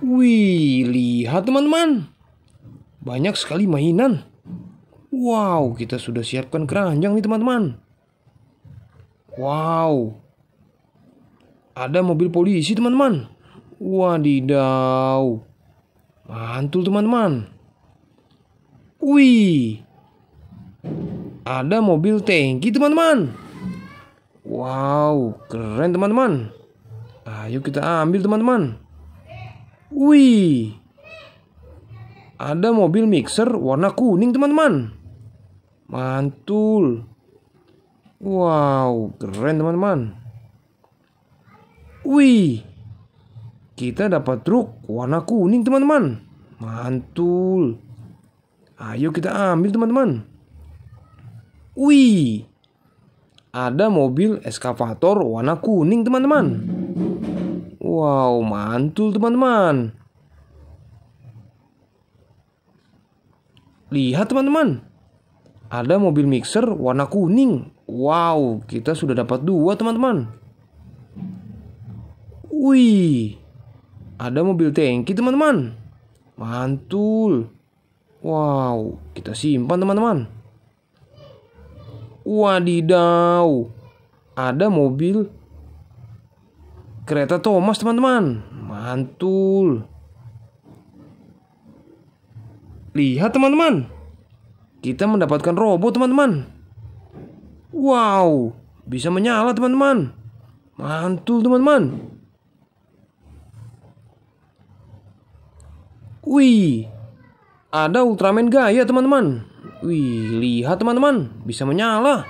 Wih, lihat teman-teman. Banyak sekali mainan. Wow, kita sudah siapkan keranjang nih teman-teman. Wow. Ada mobil polisi teman-teman. Wadidaw. Mantul teman-teman. Wih. Ada mobil tanki teman-teman. Wow, keren teman-teman. Ayo kita ambil teman-teman. Wih, ada mobil mixer warna kuning teman-teman. Mantul. Wow, keren teman-teman. Wih, kita dapat truk warna kuning teman-teman. Mantul. Ayo kita ambil teman-teman. Wih, ada mobil eskavator warna kuning teman-teman. Wow, mantul teman-teman. Lihat teman-teman. Ada mobil mixer warna kuning. Wow, kita sudah dapat dua teman-teman. Wih. Ada mobil tangki teman-teman. Mantul. Wow, kita simpan teman-teman. Wadidaw. Ada mobil Kereta Thomas teman-teman Mantul Lihat teman-teman Kita mendapatkan robot teman-teman Wow Bisa menyala teman-teman Mantul teman-teman Wih Ada Ultraman gaya teman-teman Wih lihat teman-teman Bisa menyala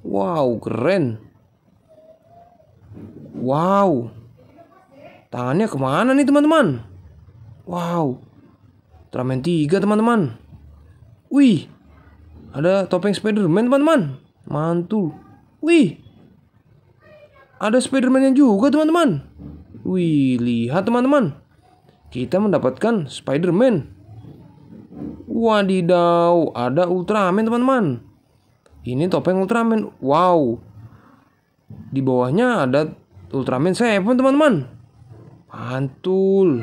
Wow keren Wow. Tangannya kemana nih teman-teman? Wow. Ultraman 3 teman-teman. Wih. Ada topeng Spiderman teman-teman. Mantul. Wih. Ada Spiderman-nya juga teman-teman. Wih, lihat teman-teman. Kita mendapatkan Spiderman. Wadidaw, ada Ultraman teman-teman. Ini topeng Ultraman. Wow. Di bawahnya ada Ultraman Seven teman-teman. Mantul.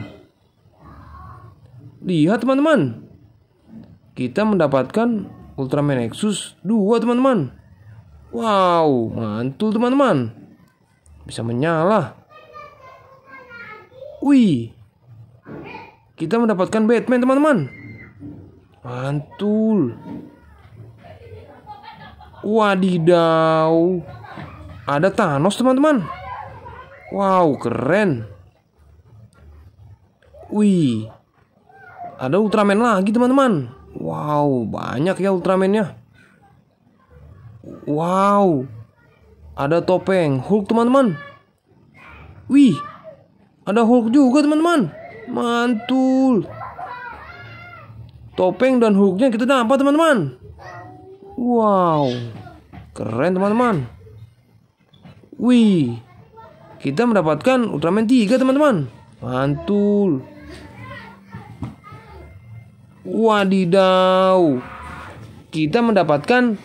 Lihat teman-teman. Kita mendapatkan Ultraman Nexus 2 teman-teman. Wow, mantul teman-teman. Bisa menyala. Wih. Kita mendapatkan Batman teman-teman. Mantul. Wadidaw. Ada Thanos teman-teman. Wow, keren. Wih. Ada Ultraman lagi, teman-teman. Wow, banyak ya Ultramannya. Wow. Ada topeng Hulk, teman-teman. Wih. Ada Hulk juga, teman-teman. Mantul. Topeng dan Hulknya kita dapat, teman-teman. Wow. Keren, teman-teman. Wih. Kita mendapatkan Ultraman 3 teman-teman Mantul Wadidaw Kita mendapatkan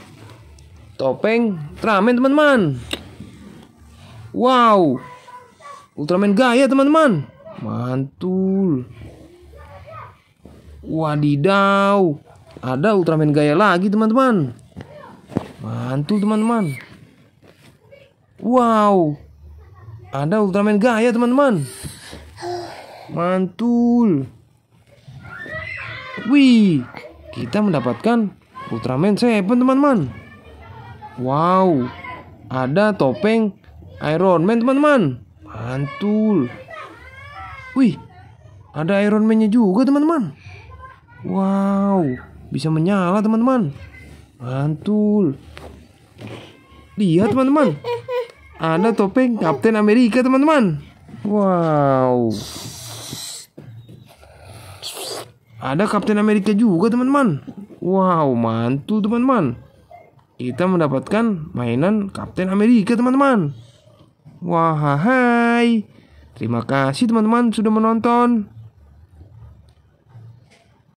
Topeng Ultraman teman-teman Wow Ultraman gaya teman-teman Mantul Wadidaw Ada Ultraman gaya lagi teman-teman Mantul teman-teman Wow ada Ultraman gaya teman-teman. Mantul. Wih, kita mendapatkan Ultraman Seven teman-teman. Wow, ada topeng Iron Man teman-teman. Mantul. Wih, ada Iron Man-nya juga teman-teman. Wow, bisa menyala teman-teman. Mantul. Lihat teman-teman, ada topeng Kapten Amerika teman-teman. Wow. Ada Kapten Amerika juga teman-teman. Wow mantul teman-teman. Kita mendapatkan mainan Kapten Amerika teman-teman. Wahai. Terima kasih teman-teman sudah menonton.